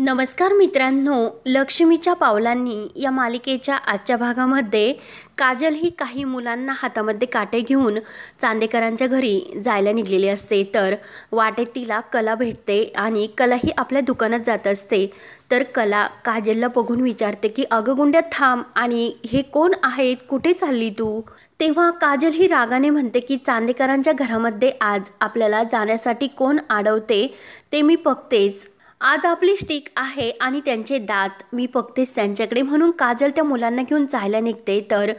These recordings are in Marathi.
नमस्कार मित्रांनो लक्ष्मीच्या पावलांनी या मालिकेच्या आजच्या भागामध्ये काजल ही काही मुलांना हातामध्ये काटे घेऊन चांदेकरांच्या घरी जायला निघलेली असते तर वाटेत तिला कला भेटते आणि कला ही आपल्या दुकानात जात असते तर कला काजलला बघून विचारते की अगं गुंड्या थांब आणि हे कोण आहेत कुठे चालली तू तेव्हा काजल ही रागाने म्हणते की चांदेकरांच्या घरामध्ये आज आपल्याला जाण्यासाठी कोण आडवते ते मी बघतेच आज आपली स्टिक आहे आणि त्यांचे दात मी बघतेच त्यांच्याकडे म्हणून काजल त्या मुलांना घेऊन जायला निघते तर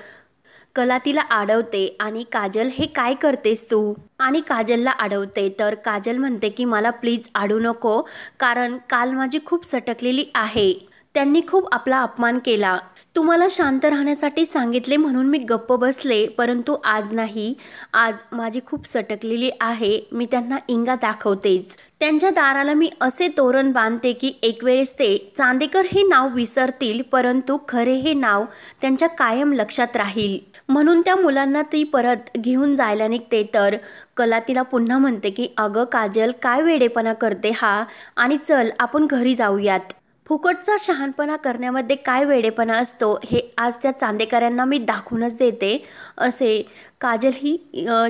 कला तिला अडवते आणि काजल हे काय करतेस तू आणि काजलला अडवते तर काजल म्हणते की मला प्लीज अडू नको कारण काल माझी खूप सटकलेली आहे त्यांनी खूप आपला अपमान केला तुम्हाला शांत राहण्यासाठी सांगितले म्हणून मी गप्प बसले परंतु आज नाही आज माझी खूप सटकलेली आहे मी त्यांना इंगा दाखवतेच त्यांच्या दाराला मी असे तोरण बांधते की एक वेळेस ते चांदेकर हे नाव विसरतील परंतु खरे हे नाव त्यांच्या कायम लक्षात राहील म्हणून त्या मुलांना ती परत घेऊन जायला निघते तर कला तिला पुन्हा म्हणते की अगं काजल काय वेडेपणा करते हा आणि चल आपण घरी जाऊयात फुकटचा शहाणपणा करण्यामध्ये काय वेडेपणा असतो हे आज त्या चांदेकऱ्यांना मी दाखवूनच देते असे काजल ही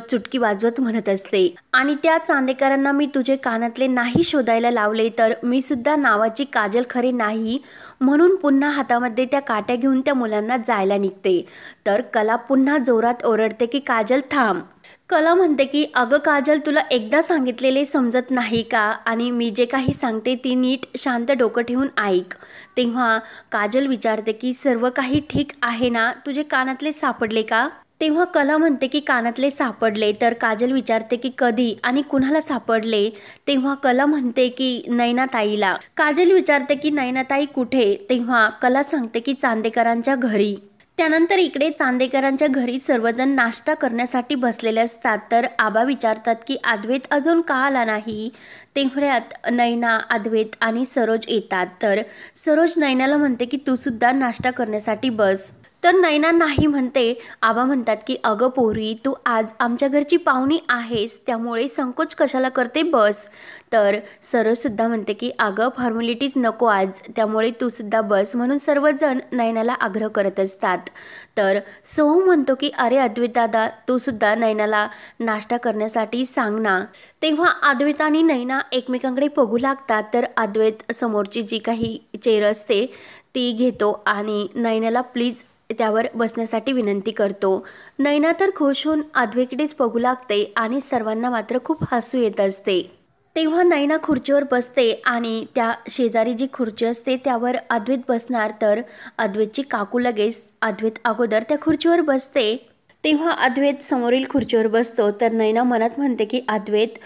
चुटकी वाजवत म्हणत असते आणि त्या चांदेकरांना मी तुझे कानातले नाही शोधायला लावले तर मी सुद्धा नावाची काजल खरे नाही म्हणून पुन्हा हातामध्ये त्या काट्या घेऊन त्या मुलांना जायला निघते तर कला पुन्हा जोरात ओरडते की काजल थांब कला म्हणते की अगं काजल तुला एकदा सांगितलेले समजत नाही का आणि मी जे काही सांगते ती नीट शांत डोकं ठेवून ऐक तेव्हा काजल विचारते की सर्व काही ठीक आहे ना तुझे कानातले सापडले का तेव्हा कला म्हणते की कानातले सापडले तर काजल विचारते की कधी आणि कुणाला सापडले तेव्हा कला म्हणते की नैनाताईला काजल विचारते की नैनाताई कुठे तेव्हा कला सांगते की चांदेकरांच्या घरी त्यानंतर इकडे चांदेकरांच्या घरी सर्वजण नाश्ता करण्यासाठी बसलेले असतात तर आबा विचारतात की अद्वैत अजून का आला नाही तेवढ्यात नैना आद्वेत आणि सरोज येतात तर सरोज नैनाला म्हणते की तू सुद्धा नाश्ता करण्यासाठी बस तर नैना नाही म्हणते आबा म्हणतात की अगं पोरी तू आज आमच्या घरची पाहुणी आहेस त्यामुळे संकोच कशाला करते बस तर सरसुद्धा म्हणते की अगं फॉर्मॅलिटीज नको आज त्यामुळे तूसुद्धा बस म्हणून सर्वजण नैनाला आग्रह करत असतात तर सोहू म्हणतो की अरे अद्वैतादा तू सुद्धा नैनाला नाश्ता करण्यासाठी सांग ना तेव्हा अद्वैत आणि नैना एकमेकांकडे बघू लागतात तर अद्वैत समोरची जी काही चेअर असते ती घेतो आणि नैनाला प्लीज त्यावर बसण्यासाठी विनंती करतो नैना तर खुश होऊन आधवेकडेच बघू लागते आणि सर्वांना मात्र खूप हसू येत असते तेव्हा नैना खुर्चीवर बसते आणि त्या शेजारी जी खुर्ची असते त्यावर अद्वैत बसणार तर अद्वैतची काकू लगेच अद्वैत अगोदर त्या खुर्चीवर बसते तेव्हा अद्वैत समोरील खुर्चीवर बसतो तर नैना मनात म्हणते की अद्वैत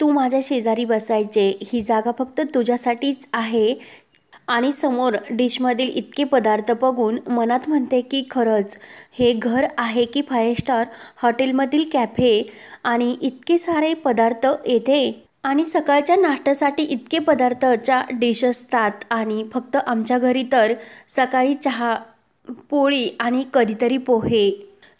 तू माझ्या शेजारी बसायचे ही जागा फक्त तुझ्यासाठीच आहे आणि समोर डिशमधील इतके पदार्थ बघून मनात म्हणते की खरंच हे घर आहे की फाय स्टार हॉटेलमधील कॅफे आणि इतके सारे पदार्थ येते आणि सकाळच्या नाश्त्यासाठी इतके पदार्थच्या डिश असतात आणि फक्त आमच्या घरी तर सकाळी चहा पोळी आणि कधीतरी पोहे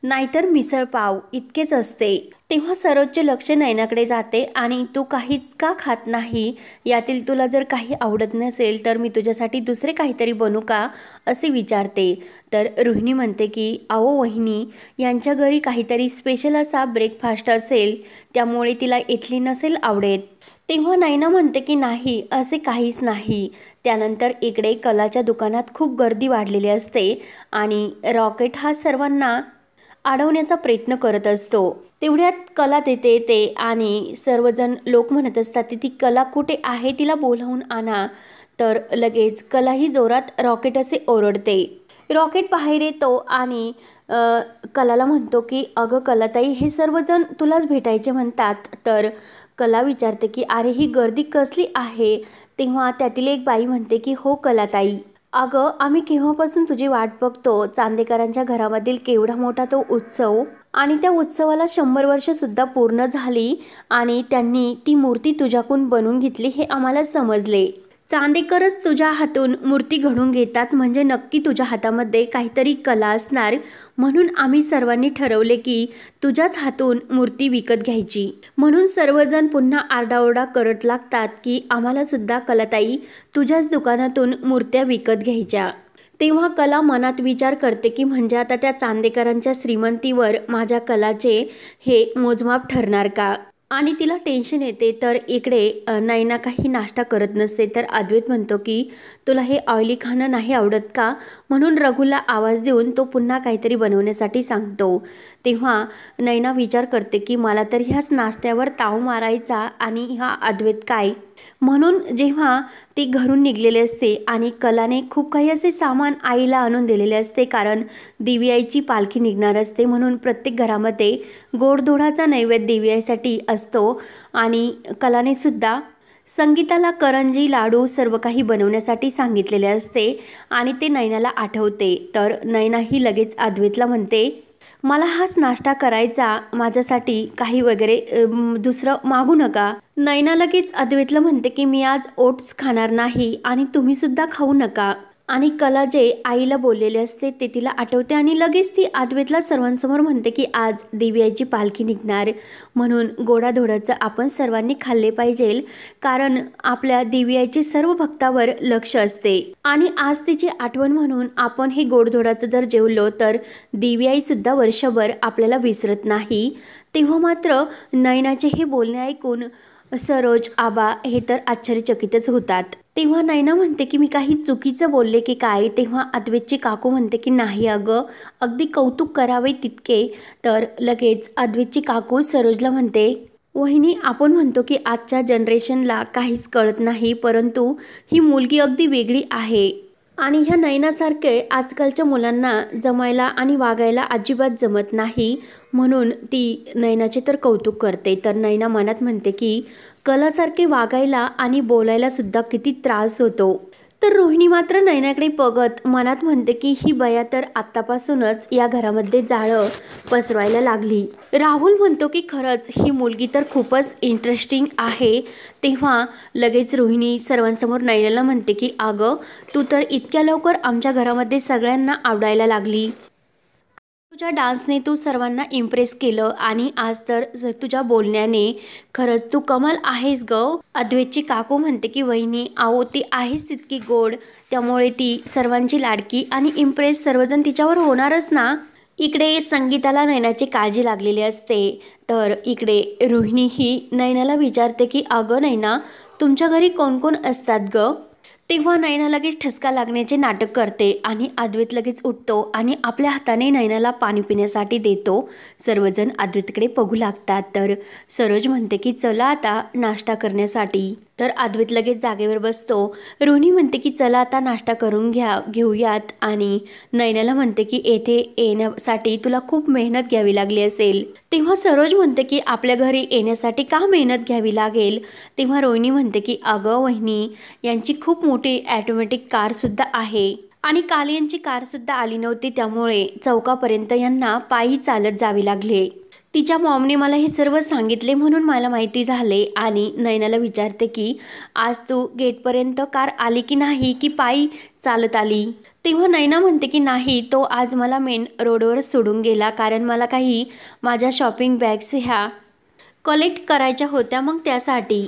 नाहीतर मिसळपाव इतकेच असते तेव्हा सरोजचे लक्ष नैनाकडे जाते आणि तू काही का खात नाही यातील तुला जर काही आवडत नसेल तर मी तुझ्यासाठी दुसरे काहीतरी बनू का असे विचारते तर रोहिणी म्हणते की आओ वहिनी यांच्या घरी काहीतरी स्पेशल असा ब्रेकफास्ट असेल त्यामुळे तिला इथली नसेल आवडेल तेव्हा नैना म्हणते की नाही असे काहीच नाही त्यानंतर इकडे कलाच्या दुकानात खूप गर्दी वाढलेली असते आणि रॉकेट हा सर्वांना अडवण्याचा प्रयत्न करत असतो तेवढ्यात कला देते येते आणि सर्वजण लोक म्हणत असतात ती ती कला कुठे आहे तिला बोलावून आणा तर लगेच कलाही जोरात रॉकेट असे ओरडते रॉकेट बाहेर येतो आणि कलाला म्हणतो की अगं कलाताई हे सर्वजण तुलाच भेटायचे म्हणतात तर कला विचारते की अरे ही गर्दी कसली आहे तेव्हा त्यातील एक बाई म्हणते की हो कलाताई अगं आम्ही केव्हापासून तुझी वाट बघतो चांदेकरांच्या घरामधील केवढा मोठा तो उत्सव आणि त्या उत्सवाला शंभर सुद्धा पूर्ण झाली आणि त्यांनी ती मूर्ती तुझ्याकून बनवून घेतली हे आम्हाला समजले चांदेकरच तुझ्या हातून मूर्ती घडून घेतात म्हणजे नक्की तुझ्या हातामध्ये काहीतरी कला असणार म्हणून आम्ही सर्वांनी ठरवले की तुझ्याच हातून मूर्ती विकत घ्यायची म्हणून सर्वजण पुन्हा आरडाओरडा करत लागतात की आम्हाला सुद्धा कलाताई तुझ्याच दुकानातून मूर्त्या विकत घ्यायच्या तेव्हा कला मनात विचार करते की म्हणजे आता त्या चांदेकरांच्या श्रीमंतीवर माझ्या कलाचे हे मोजमाप ठरणार का आणि तिला टेन्शन येते तर इकडे नैना काही नाश्ता करत नसते तर अद्वैत म्हणतो की तुला हे ऑइली खाणं नाही आवडत का म्हणून रघुला आवाज देऊन तो पुन्हा काहीतरी बनवण्यासाठी सांगतो तेव्हा नैना विचार करते की मला तर ह्याच नाश्त्यावर ताव मारायचा आणि हा अद्वैत काय म्हणून जेव्हा ती घरून निघलेली असते आणि कलाने खूप काही असे सामान आईला आणून दिलेले असते कारण दिव्याईची पालखी निघणार असते म्हणून प्रत्येक घरामध्ये गोडधोडाचा नैवेद्य दिव्याईसाठी असतो आणि कलाने सुद्धा संगीताला करंजी लाडू सर्व काही बनवण्यासाठी सांगितलेले असते आणि ते नैनाला आठवते तर नैना ही लगेच आद्वेतला म्हणते मला हाच नाश्ता करायचा माझ्यासाठी काही वगैरे दुसरं मागू नका नैना लगेच अद्वैतला म्हणते की मी आज ओट्स खाणार नाही आणि तुम्हीसुद्धा खाऊ नका आणि कला जे आईला बोललेले असते ते तिला आठवते आणि लगेच ती आदवेतला सर्वांसमोर म्हणते की आज दिव्याची पालखी निघणार म्हणून गोडाधोडाचं आपण सर्वांनी खाल्ले पाहिजे कारण आपल्या दिव्याचे सर्व भक्तावर लक्ष असते आणि आज तिची आठवण म्हणून आपण हे गोडधोडाचं जर जेवलो तर दिव्याईसुद्धा वर्षभर आपल्याला विसरत नाही तेव्हा मात्र नयनाचे हे बोलणे ऐकून सरोज आबा हे तर आश्चर्यचकितच होतात तेव्हा नैना म्हणते की मी काही चुकीचं बोलले की काय तेव्हा अद्वेतचे काकू म्हणते की नाही अगं अगदी कौतुक करावे तितके तर लगेच अद्वेतचे काकू सरोजला म्हणते वहिनी आपण म्हणतो की आजच्या जनरेशनला काहीच कळत नाही परंतु ही मुलगी अगदी वेगळी आहे आणि ह्या नयनासारखे आजकालच्या मुलांना जमायला आणि वागायला अजिबात जमत नाही म्हणून ती नयनाचे तर कौतुक करते तर नयना मनात म्हणते की कलासारखे वागायला आणि बोलायलासुद्धा किती त्रास होतो तर रोहिणी मात्र नयनाकडे बघत मनात म्हणते की ही बया तर आत्तापासूनच या घरामध्ये जाळं पसरवायला लागली राहुल म्हणतो की खरंच ही मुलगी तर खूपच इंटरेस्टिंग आहे तेव्हा लगेच रोहिणी सर्वांसमोर नयनाला म्हणते की अगं तू तर इतक्या लवकर आमच्या घरामध्ये सगळ्यांना आवडायला लागली तुझ्या डान्सने तू सर्वांना इम्प्रेस केलं आणि आज तर तुझ्या बोलण्याने खरंच तू कमल आहेस ग अद्वैतची काकू म्हणते की वहिनी आहो ती आहेस तितकी गोड त्यामुळे ती सर्वांची लाडकी आणि इम्प्रेस सर्वजण तिच्यावर होणारच ना इकडे संगीताला नैनाची काळजी लागलेली असते तर इकडे रोहिणी ही नयनाला विचारते की अगं नैना तुमच्या घरी कोण कोण असतात ग तेव्हा नयना लगेच ठसका लागण्याचे नाटक करते आणि आद्वित लगेच उठतो आणि आपल्या हाताने नयनाला पाणी पिण्यासाठी देतो सर्वजण आद्वितकडे बघू लागतात तर सरोज म्हणते की चला आता नाश्ता करण्यासाठी तर अद्वित लगेच जागेवर बसतो रोहिणी म्हणते की चला आता नाश्ता करून घ्या घेऊयात आणि नैनाला म्हणते की येथे येण्यासाठी तुला खूप मेहनत घ्यावी लागली असेल तेव्हा सरोज म्हणते की आपल्या घरी येण्यासाठी का मेहनत घ्यावी लागेल तेव्हा रोहिणी म्हणते की अगं वहिनी यांची खूप मोठी ॲटोमॅटिक कारसुद्धा आहे आणि काल यांची कारसुद्धा आली नव्हती त्यामुळे चौकापर्यंत यांना पायी चालत जावे लागले तिच्या मॉमने मला हे सर्व सांगितले म्हणून मला माहिती झाले आणि नयनाला विचारते की आज तू गेटपर्यंत कार आली की नाही की पायी चालत आली तेव्हा नैना म्हणते की नाही तो आज मला मेन रोडवर सोडून गेला कारण मला काही माझ्या शॉपिंग बॅग्स ह्या कलेक्ट करायच्या होत्या मग त्यासाठी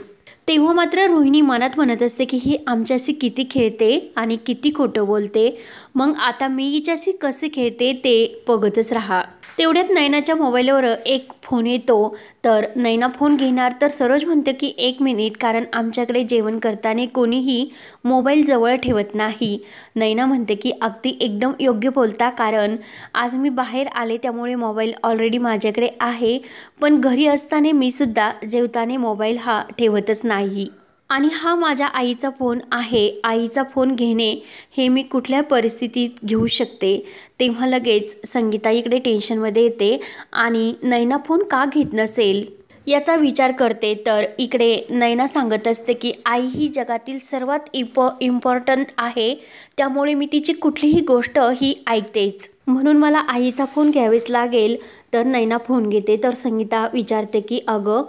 तेव्हा मात्र रोहिणी मनात म्हणत असते की ही आमच्याशी किती खेळते आणि किती खोटं बोलते मग आता मी हिच्याशी कसे खेळते ते बघतच राहा तेवढ्यात नैनाच्या मोबाईलवर एक फोन येतो तर नैना फोन घेणार तर सरोज म्हणते की एक मिनिट कारण आमच्याकडे जेवण करताना कोणीही मोबाईल जवळ ठेवत नाही नैना म्हणते की अगदी एकदम योग्य बोलता कारण आज मी बाहेर आले त्यामुळे मोबाईल ऑलरेडी माझ्याकडे आहे पण घरी असताना मीसुद्धा जेवताना मोबाईल हा ठेवतच नाही आणि हा माझ्या आईचा फोन आहे आईचा फोन घेणे हे मी कुठल्या परिस्थितीत घेऊ शकते तेव्हा लगेच संगीता इकडे टेन्शनमध्ये येते आणि नैना फोन का घेत नसेल याचा विचार करते तर इकडे नैना सांगत असते की आई ही जगातील सर्वात इम्प इम्पॉर्टंट आहे त्यामुळे मी तिची कुठलीही गोष्ट ही ऐकतेच म्हणून मला आईचा फोन घ्यावेच लागेल तर नैना फोन घेते तर संगीता विचारते की अगं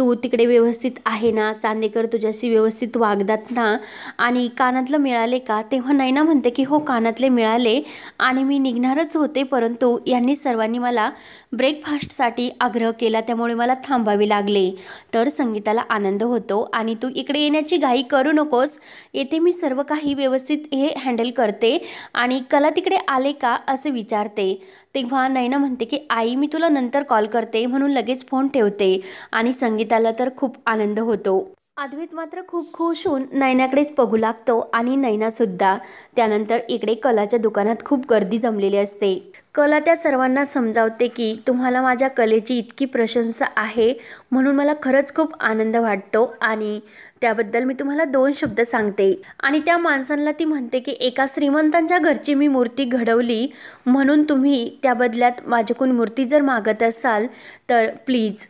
तू तिकडे व्यवस्थित आहे ना चांदेकर तुझ्याशी व्यवस्थित वागदात ना आणि कानातलं मिळाले का तेव्हा नैना म्हणते की हो कानातले मिळाले आणि मी निघणारच होते परंतु यांनी सर्वांनी मला ब्रेकफास्टसाठी आग्रह केला त्यामुळे मला थांबावे लागले तर संगीताला आनंद होतो आणि तू इकडे येण्याची घाई करू नकोस येथे मी सर्व काही व्यवस्थित हे हँडल करते आणि कला तिकडे आले का असे विचारते तेव्हा नैना म्हणते की आई मी तुला नंतर कॉल करते म्हणून लगेच फोन ठेवते आणि संगीताला तर खूप आनंद होतो अद्वित मात्र खूप खुश होऊन नैनाकडेच बघू लागतो आणि नैनासुद्धा त्यानंतर इकडे कलाच्या दुकानात खूप गर्दी जमलेली असते कला त्या सर्वांना समजावते की तुम्हाला माझ्या कलेची इतकी प्रशंसा आहे म्हणून मला खरंच खूप आनंद वाटतो आणि त्याबद्दल मी तुम्हाला दोन शब्द सांगते आणि त्या माणसांना ती म्हणते की एका श्रीमंतांच्या घरची मी मूर्ती घडवली म्हणून तुम्ही त्या बदल्यात माझ्याकून मूर्ती जर मागत असाल तर प्लीज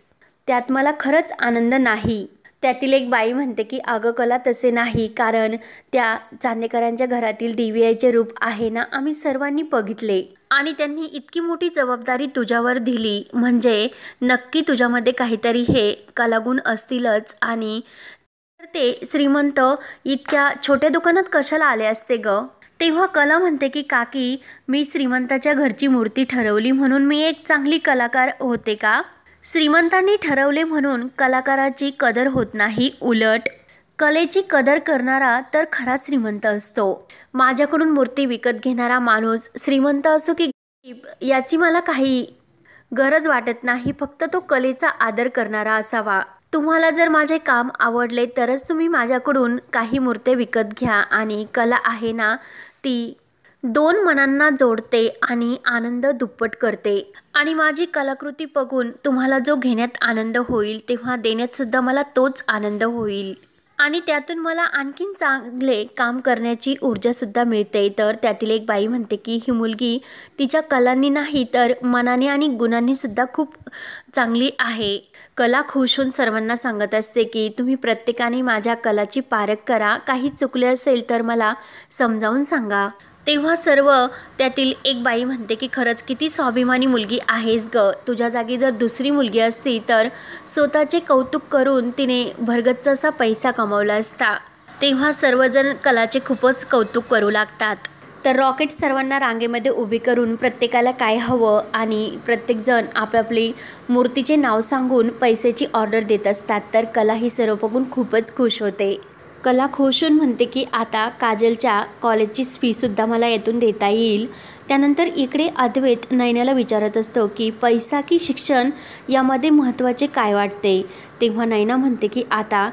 त्यात मला खरंच आनंद नाही त्यातील एक बाई म्हणते की अगं कला तसे नाही कारण त्या चांदेकरांच्या घरातील दिव्याचे रूप आहे ना आम्ही सर्वांनी बघितले आणि त्यांनी इतकी मोठी जबाबदारी तुझ्यावर दिली म्हणजे नक्की तुझ्यामध्ये काहीतरी हे कलागुण असतीलच आणि तर ते श्रीमंत इतक्या छोट्या दुकानात कशाला आले असते ग तेव्हा कला म्हणते की काकी मी श्रीमंताच्या घरची मूर्ती ठरवली म्हणून मी एक चांगली कलाकार होते का श्रीमंतांनी ठरवले म्हणून कलाकाराची कदर होत नाही उलट कलेची कदर करणारा तर खरा श्रीमंत असतो माझ्याकडून मूर्ती विकत घेणारा माणूस श्रीमंत असो की याची मला काही गरज वाटत नाही फक्त तो कलेचा आदर करणारा असावा तुम्हाला जर माझे काम आवडले तरच तुम्ही माझ्याकडून काही मूर्ते विकत घ्या आणि कला आहे ना ती दोन मनांना जोडते आणि आनंद दुप्पट करते आणि माझी कलाकृती बघून तुम्हाला जो घेण्यात आनंद होईल तेव्हा देण्यातसुद्धा मला तोच आनंद होईल आणि त्यातून मला आणखीन चांगले काम करण्याची ऊर्जासुद्धा मिळते तर त्यातील एक बाई म्हणते की ही मुलगी तिच्या कलांनी नाही तर मनाने आणि गुणांनीसुद्धा खूप चांगली आहे कला खुश होऊन सर्वांना सांगत असते की तुम्ही प्रत्येकाने माझ्या कलाची पारख करा काही चुकले असेल तर मला समजावून सांगा तेव्हा सर्व त्यातील एक बाई म्हणते की खरंच किती स्वाभिमानी मुलगी आहेस ग तुझ्या जागी जर दुसरी मुलगी असती तर स्वतःचे कौतुक करून तिने भरगच्चासा पैसा कमावला असता तेव्हा सर्वजण कलाचे खूपच कौतुक करू लागतात तर रॉकेट सर्वांना रांगेमध्ये उभी करून प्रत्येकाला काय हवं आणि प्रत्येकजण आपापली मूर्तीचे नाव सांगून पैशाची ऑर्डर देत असतात तर कला ही सर्व बघून खूपच खुश होते कला खोशून म्हणते की आता काजलच्या कॉलेजची फीसुद्धा मला यातून देता येईल त्यानंतर इकडे अद्वैत नैनाला विचारत असतो की पैसा की शिक्षण यामध्ये महत्त्वाचे काय वाटते तेव्हा नैना म्हणते की आता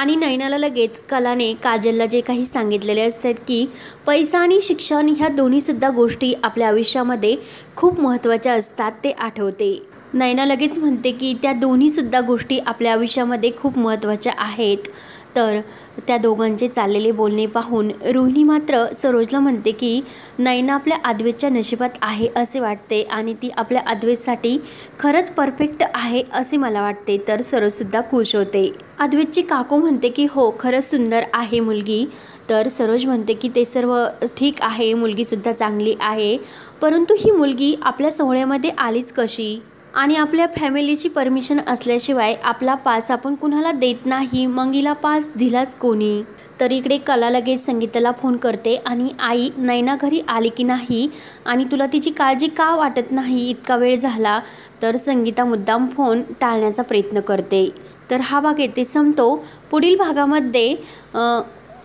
आणि नैनाला लगेच कलाने काजलला जे काही सांगितलेले असतात की पैसा आणि शिक्षण ह्या दोन्हीसुद्धा गोष्टी आपल्या आयुष्यामध्ये खूप महत्त्वाच्या असतात ते आठवते नैना लगेच म्हणते की त्या दोन्हीसुद्धा गोष्टी आपल्या आयुष्यामध्ये खूप महत्त्वाच्या आहेत तर त्या दोघांचे चाललेले बोलणे पाहून रोहिणी मात्र सरोजला म्हणते की नैना आपल्या अद्वेतच्या नशिबात आहे असे वाटते आणि ती आपल्या अद्वेतसाठी खरंच परफेक्ट आहे असे मला वाटते तर सरोजसुद्धा खुश होते अद्वेतची काकू म्हणते की हो खरंच सुंदर आहे मुलगी तर सरोज म्हणते की ते सर्व ठीक आहे मुलगीसुद्धा चांगली आहे परंतु ही मुलगी आपल्या सोहळ्यामध्ये आलीच कशी आणि आपल्या फॅमिलीची परमिशन असल्याशिवाय आपला पास आपण कुणाला देत नाही मग हिला पास दिलाच कोणी तर इकडे कला लगेच संगीताला फोन करते आणि आई नैना घरी आली की नाही आणि तुला तिची काळजी का वाटत नाही इतका वेळ झाला तर संगीता मुद्दाम फोन टाळण्याचा प्रयत्न करते तर हा भाग येते संपतो पुढील भागामध्ये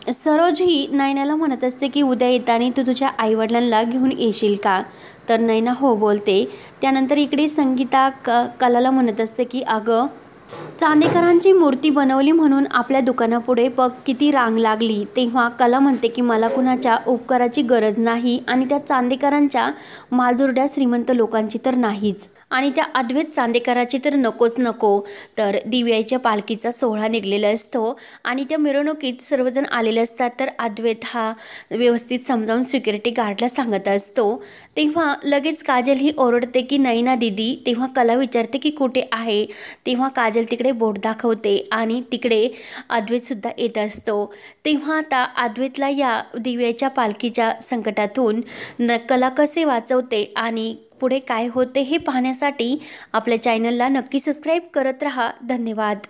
ही नैनाला म्हणत असते की उद्या येताना तू तुझ्या आईवडिलांना घेऊन येशील का तर नैना हो बोलते त्यानंतर इकडे संगीता क कलाला म्हणत असते की अगं चांदेकरांची मूर्ती बनवली म्हणून आपल्या दुकानापुढे पग किती रांग लागली तेव्हा कला म्हणते की मला कुणाच्या उपकाराची गरज नाही आणि त्या चांदेकरांच्या माजुरड्या श्रीमंत लोकांची तर नाहीच आणि त्या अद्वैत चांदेकराची तर नकोच नको तर दिव्याच्या पालखीचा सोहळा निघलेला असतो आणि त्या मिरवणुकीत सर्वजण आलेले असतात तर अद्वैत हा व्यवस्थित समजावून सिक्युरिटी गार्डला सांगत असतो तेव्हा लगेच काजल ही ओरडते की नाही ना दिदी तेव्हा कला विचारते की कुठे आहे तेव्हा काजल तिकडे बोट दाखवते आणि तिकडे अद्वैतसुद्धा येत असतो तेव्हा आता अद्वैतला या दिव्याच्या पालखीच्या संकटातून न कला कसे वाचवते आणि पुढे काय होते हे पाहण्यासाठी आपल्या चॅनलला नक्की सबस्क्राईब करत रहा धन्यवाद